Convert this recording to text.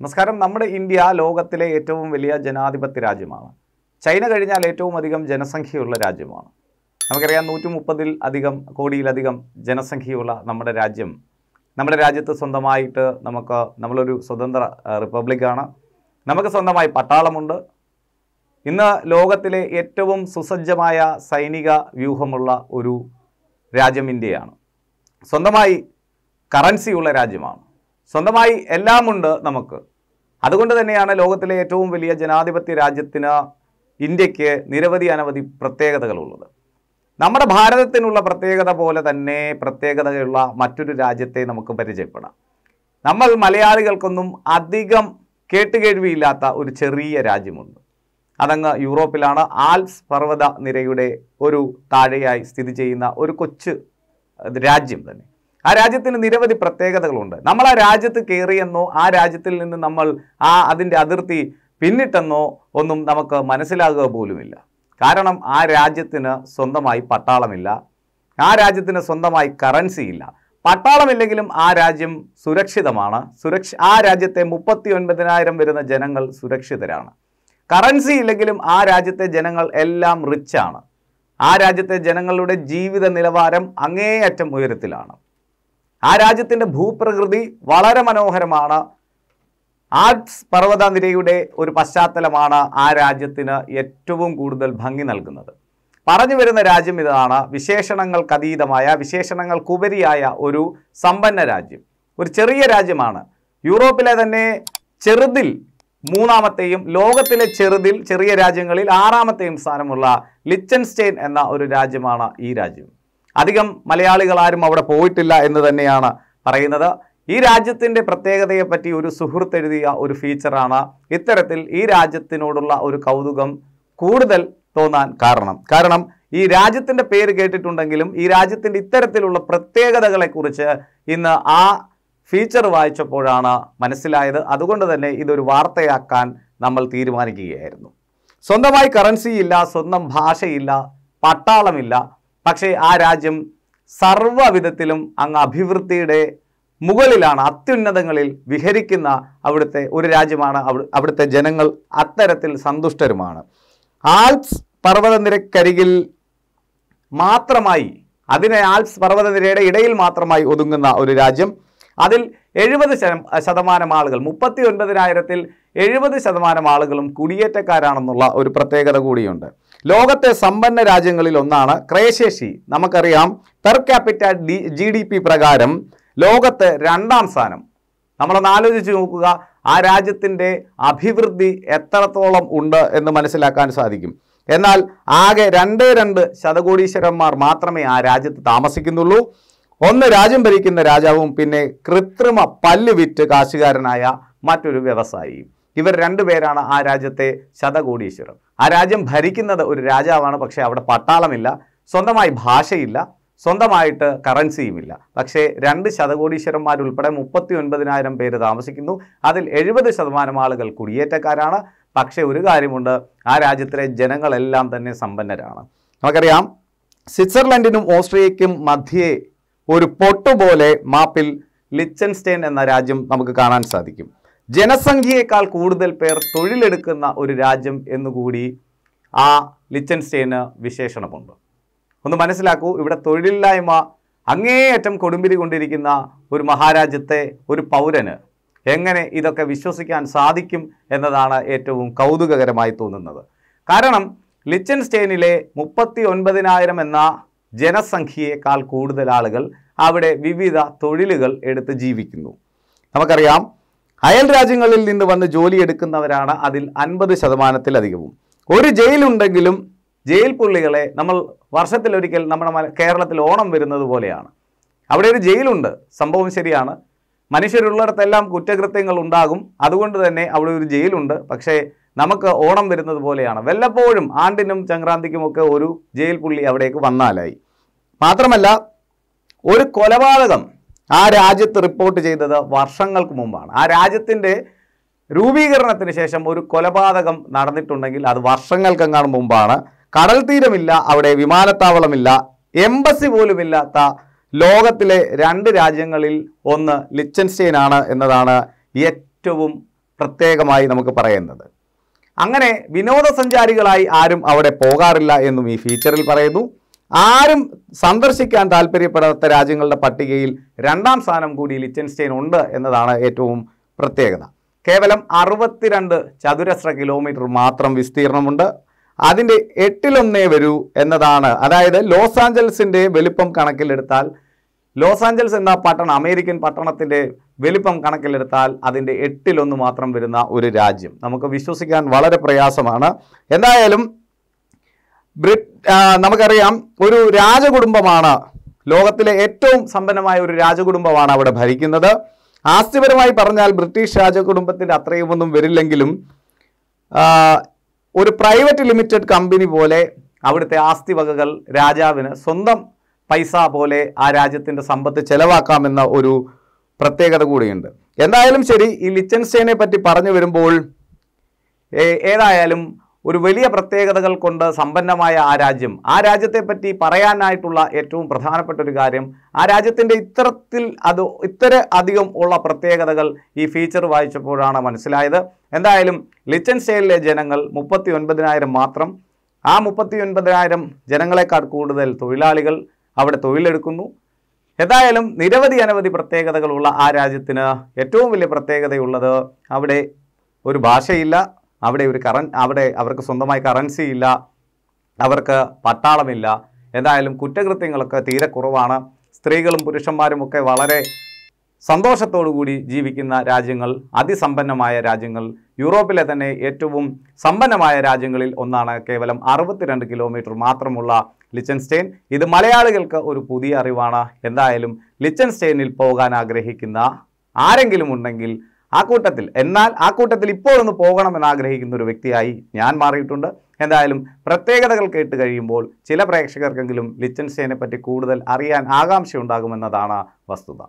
നമസ്കാരം നമ്മുടെ ഇന്ത്യ ലോകത്തിലെ ഏറ്റവും വലിയ ജനാധിപത്യ രാജ്യമാണ് ചൈന കഴിഞ്ഞാൽ ഏറ്റവും അധികം ജനസംഖ്യയുള്ള രാജ്യമാണ് നമുക്കറിയാം നൂറ്റി മുപ്പതിൽ അധികം കോടിയിലധികം ജനസംഖ്യയുള്ള നമ്മുടെ രാജ്യം നമ്മുടെ രാജ്യത്ത് സ്വന്തമായിട്ട് നമുക്ക് നമ്മളൊരു സ്വതന്ത്ര റിപ്പബ്ലിക്കാണ് നമുക്ക് സ്വന്തമായി പട്ടാളമുണ്ട് ഇന്ന് ലോകത്തിലെ ഏറ്റവും സുസജ്ജമായ സൈനിക വ്യൂഹമുള്ള ഒരു രാജ്യം ഇന്ത്യയാണ് സ്വന്തമായി കറൻസിയുള്ള രാജ്യമാണ് സ്വന്തമായി എല്ലാമുണ്ട് നമുക്ക് അതുകൊണ്ട് തന്നെയാണ് ലോകത്തിലെ ഏറ്റവും വലിയ ജനാധിപത്യ രാജ്യത്തിന് ഇന്ത്യക്ക് നിരവധി അനവധി പ്രത്യേകതകളുള്ളത് നമ്മുടെ ഭാരതത്തിനുള്ള പ്രത്യേകത പോലെ തന്നെ പ്രത്യേകതയുള്ള മറ്റൊരു രാജ്യത്തെ നമുക്ക് പരിചയപ്പെടാം നമ്മൾ മലയാളികൾക്കൊന്നും അധികം കേട്ടുകേഴ്വിയില്ലാത്ത ഒരു ചെറിയ രാജ്യമുണ്ട് അതങ്ങ് യൂറോപ്പിലാണ് ആൽപ്സ് പർവ്വത നിരയുടെ ഒരു താഴെയായി സ്ഥിതി ചെയ്യുന്ന ഒരു കൊച്ചു രാജ്യം തന്നെ ആ രാജ്യത്തിന് നിരവധി പ്രത്യേകതകളുണ്ട് നമ്മൾ ആ രാജ്യത്ത് കയറിയെന്നോ ആ രാജ്യത്തിൽ നിന്ന് നമ്മൾ ആ അതിൻ്റെ അതിർത്തി പിന്നിട്ടെന്നോ ഒന്നും നമുക്ക് മനസ്സിലാകുക പോലുമില്ല കാരണം ആ രാജ്യത്തിന് സ്വന്തമായി പട്ടാളമില്ല ആ രാജ്യത്തിന് സ്വന്തമായി കറൻസി ഇല്ല പട്ടാളമില്ലെങ്കിലും ആ രാജ്യം സുരക്ഷിതമാണ് സുരക്ഷ ആ രാജ്യത്തെ മുപ്പത്തി ഒൻപതിനായിരം വരുന്ന ജനങ്ങൾ സുരക്ഷിതരാണ് കറൻസി ഇല്ലെങ്കിലും ആ രാജ്യത്തെ ജനങ്ങൾ എല്ലാം റിച്ചാണ് ആ രാജ്യത്തെ ജനങ്ങളുടെ ജീവിത നിലവാരം അങ്ങേയറ്റം ഉയരത്തിലാണ് ആ രാജ്യത്തിൻ്റെ ഭൂപ്രകൃതി വളരെ മനോഹരമാണ് ആൽപ്സ് പർവ്വതനിരയുടെ ഒരു പശ്ചാത്തലമാണ് ആ രാജ്യത്തിന് ഏറ്റവും കൂടുതൽ ഭംഗി നൽകുന്നത് പറഞ്ഞു വരുന്ന രാജ്യം ഇതാണ് വിശേഷണങ്ങൾക്കതീതമായ വിശേഷണങ്ങൾക്കുപരിയായ ഒരു സമ്പന്ന രാജ്യം ഒരു ചെറിയ രാജ്യമാണ് യൂറോപ്പിലെ തന്നെ ചെറുതിൽ മൂന്നാമത്തെയും ലോകത്തിലെ ചെറുതിൽ ചെറിയ രാജ്യങ്ങളിൽ ആറാമത്തെയും സ്ഥാനമുള്ള ലിച്ചൻസ്റ്റൈൻ എന്ന ഒരു രാജ്യമാണ് ഈ രാജ്യം അധികം മലയാളികൾ ആരും അവിടെ പോയിട്ടില്ല എന്ന് തന്നെയാണ് പറയുന്നത് ഈ രാജ്യത്തിൻ്റെ പ്രത്യേകതയെപ്പറ്റി ഒരു സുഹൃത്ത് എഴുതിയ ഒരു ഫീച്ചറാണ് ഇത്തരത്തിൽ ഈ രാജ്യത്തിനോടുള്ള ഒരു കൗതുകം കൂടുതൽ തോന്നാൻ കാരണം കാരണം ഈ രാജ്യത്തിൻ്റെ പേര് കേട്ടിട്ടുണ്ടെങ്കിലും ഈ രാജ്യത്തിൻ്റെ ഇത്തരത്തിലുള്ള പ്രത്യേകതകളെക്കുറിച്ച് ഇന്ന് ആ ഫീച്ചർ വായിച്ചപ്പോഴാണ് മനസ്സിലായത് അതുകൊണ്ട് തന്നെ ഇതൊരു വാർത്തയാക്കാൻ നമ്മൾ തീരുമാനിക്കുകയായിരുന്നു സ്വന്തമായി കറൻസി ഇല്ല സ്വന്തം ഭാഷയില്ല പട്ടാളമില്ല പക്ഷേ ആ രാജ്യം സർവ്വവിധത്തിലും അങ്ങ് അഭിവൃദ്ധിയുടെ മുകളിലാണ് അത്യുന്നതങ്ങളിൽ വിഹരിക്കുന്ന അവിടുത്തെ ഒരു രാജ്യമാണ് അവിടുത്തെ ജനങ്ങൾ അത്തരത്തിൽ സന്തുഷ്ടരുമാണ് ആൽപ്സ് പർവ്വതനിരക്കരികിൽ മാത്രമായി അതിനെ ആൽപ്സ് പർവ്വതനിരയുടെ ഇടയിൽ മാത്രമായി ഒതുങ്ങുന്ന ഒരു രാജ്യം അതിൽ എഴുപത് ശതമാനം ആളുകൾ മുപ്പത്തി ഒൻപതിനായിരത്തിൽ എഴുപത് ശതമാനം ആളുകളും കുടിയേറ്റക്കാരാണെന്നുള്ള ഒരു പ്രത്യേകത കൂടിയുണ്ട് ലോകത്തെ സമ്പന്ന രാജ്യങ്ങളിൽ ഒന്നാണ് ക്രയശേഷി നമുക്കറിയാം per capita G D P പ്രകാരം ലോകത്ത് രണ്ടാം സ്ഥാനം നമ്മളൊന്ന് ആലോചിച്ച് നോക്കുക ആ രാജ്യത്തിൻ്റെ അഭിവൃദ്ധി എത്രത്തോളം ഉണ്ട് എന്ന് മനസ്സിലാക്കാൻ സാധിക്കും എന്നാൽ ആകെ രണ്ട് രണ്ട് ശതകോടീശ്വരന്മാർ മാത്രമേ ആ രാജ്യത്ത് താമസിക്കുന്നുള്ളൂ ഒന്ന് രാജ്യം ഭരിക്കുന്ന രാജാവും പിന്നെ കൃത്രിമ പല്ല് വിറ്റ് കാശുകാരനായ മറ്റൊരു വ്യവസായിയും ഇവർ രണ്ടുപേരാണ് ആ രാജ്യത്തെ ശതകോടീശ്വരം ആ രാജ്യം ഭരിക്കുന്നത് ഒരു രാജാവാണ് പക്ഷേ അവിടെ പട്ടാളമില്ല സ്വന്തമായി ഭാഷയില്ല സ്വന്തമായിട്ട് കറൻസിയുമില്ല പക്ഷേ രണ്ട് ശതകോടീശ്വരന്മാരുൾപ്പെടെ മുപ്പത്തി ഒൻപതിനായിരം പേര് താമസിക്കുന്നു അതിൽ എഴുപത് ശതമാനം ആളുകൾ കുടിയേറ്റക്കാരാണ് പക്ഷേ ഒരു കാര്യമുണ്ട് ആ രാജ്യത്തിലെ ജനങ്ങളെല്ലാം തന്നെ സമ്പന്നരാണ് നമുക്കറിയാം സ്വിറ്റ്സർലൻഡിനും ഓസ്ട്രിയയ്ക്കും മധ്യേ ഒരു പൊട്ടുപോലെ മാപ്പിൽ ലിച്ചൻസ്റ്റൈൻ എന്ന രാജ്യം നമുക്ക് കാണാൻ സാധിക്കും ജനസംഖ്യയേക്കാൾ കൂടുതൽ പേർ തൊഴിലെടുക്കുന്ന ഒരു രാജ്യം എന്നുകൂടി ആ ലിച്ചൻസ്റ്റൈന് വിശേഷണമുണ്ട് ഒന്ന് മനസ്സിലാക്കൂ ഇവിടെ തൊഴിലില്ലായ്മ അങ്ങേയറ്റം കൊടുമ്പിരി കൊണ്ടിരിക്കുന്ന ഒരു മഹാരാജ്യത്തെ ഒരു പൗരന് എങ്ങനെ ഇതൊക്കെ വിശ്വസിക്കാൻ സാധിക്കും എന്നതാണ് ഏറ്റവും കൗതുകകരമായി തോന്നുന്നത് കാരണം ലിച്ചൻസ്റ്റൈനിലെ മുപ്പത്തി ഒൻപതിനായിരം എന്ന ജനസംഖ്യയേക്കാൾ കൂടുതൽ ആളുകൾ അവിടെ വിവിധ തൊഴിലുകൾ എടുത്ത് ജീവിക്കുന്നു നമുക്കറിയാം അയൽ രാജ്യങ്ങളിൽ നിന്ന് വന്ന് ജോലിയെടുക്കുന്നവരാണ് അതിൽ അൻപത് ശതമാനത്തിലധികവും ഒരു ജയിലുണ്ടെങ്കിലും ജയിൽ പുള്ളികളെ നമ്മൾ വർഷത്തിലൊരിക്കൽ നമ്മുടെ കേരളത്തിൽ ഓണം വരുന്നത് പോലെയാണ് അവിടെ ഒരു ജയിലുണ്ട് സംഭവം ശരിയാണ് മനുഷ്യരുള്ളിടത്തെല്ലാം കുറ്റകൃത്യങ്ങൾ ഉണ്ടാകും അതുകൊണ്ട് തന്നെ അവിടെ ഒരു ജയിലുണ്ട് പക്ഷേ നമുക്ക് ഓണം വരുന്നത് പോലെയാണ് വല്ലപ്പോഴും ആണ്ടിനും ചങ്ക്രാന്തിക്കുമൊക്കെ ഒരു ജയിൽ പുള്ളി അവിടേക്ക് വന്നാലായി മാത്രമല്ല ഒരു കൊലപാതകം ആ രാജ്യത്ത് റിപ്പോർട്ട് ചെയ്തത് വർഷങ്ങൾക്ക് മുമ്പാണ് ആ രാജ്യത്തിൻ്റെ രൂപീകരണത്തിന് ശേഷം ഒരു കൊലപാതകം നടന്നിട്ടുണ്ടെങ്കിൽ അത് വർഷങ്ങൾക്കെങ്ങാണ് മുമ്പാണ് കടൽ തീരമില്ല അവിടെ വിമാനത്താവളമില്ല എംബസി പോലുമില്ലാത്ത ലോകത്തിലെ രണ്ട് രാജ്യങ്ങളിൽ ഒന്ന് ലിച്ചൻസ്റ്റൈനാണ് എന്നതാണ് ഏറ്റവും പ്രത്യേകമായി നമുക്ക് പറയുന്നത് അങ്ങനെ വിനോദസഞ്ചാരികളായി ആരും അവിടെ പോകാറില്ല എന്നും ഈ ഫീച്ചറിൽ പറയുന്നു ആരും സന്ദർശിക്കാൻ താല്പര്യപ്പെടാത്ത രാജ്യങ്ങളുടെ പട്ടികയിൽ രണ്ടാം സ്ഥാനം കൂടി ലിറ്റൻസ്റ്റൈൻ ഉണ്ട് എന്നതാണ് ഏറ്റവും പ്രത്യേകത കേവലം അറുപത്തിരണ്ട് ചതുരശ്ര കിലോമീറ്റർ മാത്രം വിസ്തീർണമുണ്ട് അതിൻ്റെ എട്ടിലൊന്നേ വരൂ എന്നതാണ് അതായത് ലോസ് ആഞ്ചൽസിൻ്റെ വലിപ്പം കണക്കിലെടുത്താൽ ലോസ് ആഞ്ചൽസ് എന്ന പട്ടണം അമേരിക്കൻ പട്ടണത്തിൻ്റെ വലിപ്പം കണക്കിലെടുത്താൽ അതിൻ്റെ എട്ടിലൊന്ന് മാത്രം വരുന്ന ഒരു രാജ്യം നമുക്ക് വിശ്വസിക്കാൻ വളരെ പ്രയാസമാണ് എന്തായാലും ബ്രിട്ട് നമുക്കറിയാം ഒരു രാജകുടുംബമാണ് ലോകത്തിലെ ഏറ്റവും സമ്പന്നമായ ഒരു രാജകുടുംബമാണ് അവിടെ ഭരിക്കുന്നത് ആസ്തിപരമായി പറഞ്ഞാൽ ബ്രിട്ടീഷ് രാജകുടുംബത്തിൻ്റെ അത്രയുമൊന്നും വരില്ലെങ്കിലും ഒരു പ്രൈവറ്റ് ലിമിറ്റഡ് കമ്പനി പോലെ അവിടുത്തെ ആസ്തി വകകൾ രാജാവിന് സ്വന്തം പൈസ പോലെ ആ രാജ്യത്തിൻ്റെ സമ്പത്ത് ചെലവാക്കാമെന്ന ഒരു പ്രത്യേകത കൂടിയുണ്ട് എന്തായാലും ശരി ഈ ലിച്ചൻസ്റ്റൈനെ പറ്റി പറഞ്ഞു വരുമ്പോൾ ഏതായാലും ഒരു വലിയ പ്രത്യേകതകൾ കൊണ്ട് സമ്പന്നമായ ആ രാജ്യം ആ രാജ്യത്തെപ്പറ്റി പറയാനായിട്ടുള്ള ഏറ്റവും പ്രധാനപ്പെട്ട ഒരു കാര്യം ആ രാജ്യത്തിൻ്റെ ഇത്തരത്തിൽ അത് ഇത്ര അധികം ഉള്ള പ്രത്യേകതകൾ ഈ ഫീച്ചർ വായിച്ചപ്പോഴാണ് മനസ്സിലായത് എന്തായാലും ലിച്ചൻ സ്റ്റേലിലെ ജനങ്ങൾ മുപ്പത്തി ഒൻപതിനായിരം മാത്രം ആ മുപ്പത്തി ഒൻപതിനായിരം ജനങ്ങളെക്കാൾ കൂടുതൽ തൊഴിലാളികൾ അവിടെ തൊഴിലെടുക്കുന്നു എന്തായാലും നിരവധി അനവധി പ്രത്യേകതകളുള്ള ആ രാജ്യത്തിന് ഏറ്റവും വലിയ പ്രത്യേകതയുള്ളത് അവിടെ ഒരു ഭാഷയില്ല അവിടെ ഒരു കറൻ അവിടെ അവർക്ക് സ്വന്തമായി കറൻസി ഇല്ല അവർക്ക് പട്ടാളമില്ല എന്തായാലും കുറ്റകൃത്യങ്ങളൊക്കെ തീരെ കുറവാണ് സ്ത്രീകളും പുരുഷന്മാരും ഒക്കെ വളരെ കൂടി ജീവിക്കുന്ന രാജ്യങ്ങൾ അതിസമ്പന്നമായ രാജ്യങ്ങൾ യൂറോപ്പിലെ തന്നെ ഏറ്റവും സമ്പന്നമായ രാജ്യങ്ങളിൽ ഒന്നാണ് കേവലം അറുപത്തിരണ്ട് കിലോമീറ്റർ മാത്രമുള്ള ലിച്ചൻസ്റ്റെയിൻ ഇത് മലയാളികൾക്ക് ഒരു പുതിയ അറിവാണ് എന്തായാലും ലിച്ചൻസ്റ്റെയിനിൽ പോകാൻ ആഗ്രഹിക്കുന്ന ആരെങ്കിലും ഉണ്ടെങ്കിൽ ആ കൂട്ടത്തിൽ എന്നാൽ ആ കൂട്ടത്തിൽ ഇപ്പോഴൊന്ന് പോകണമെന്ന് ആഗ്രഹിക്കുന്ന ഒരു വ്യക്തിയായി ഞാൻ മാറിയിട്ടുണ്ട് എന്തായാലും പ്രത്യേകതകൾ കേട്ട് കഴിയുമ്പോൾ ചില പ്രേക്ഷകർക്കെങ്കിലും ലിച്ചൻസ്റ്റൈനെ പറ്റി കൂടുതൽ അറിയാൻ ആകാംക്ഷയുണ്ടാകുമെന്നതാണ് വസ്തുത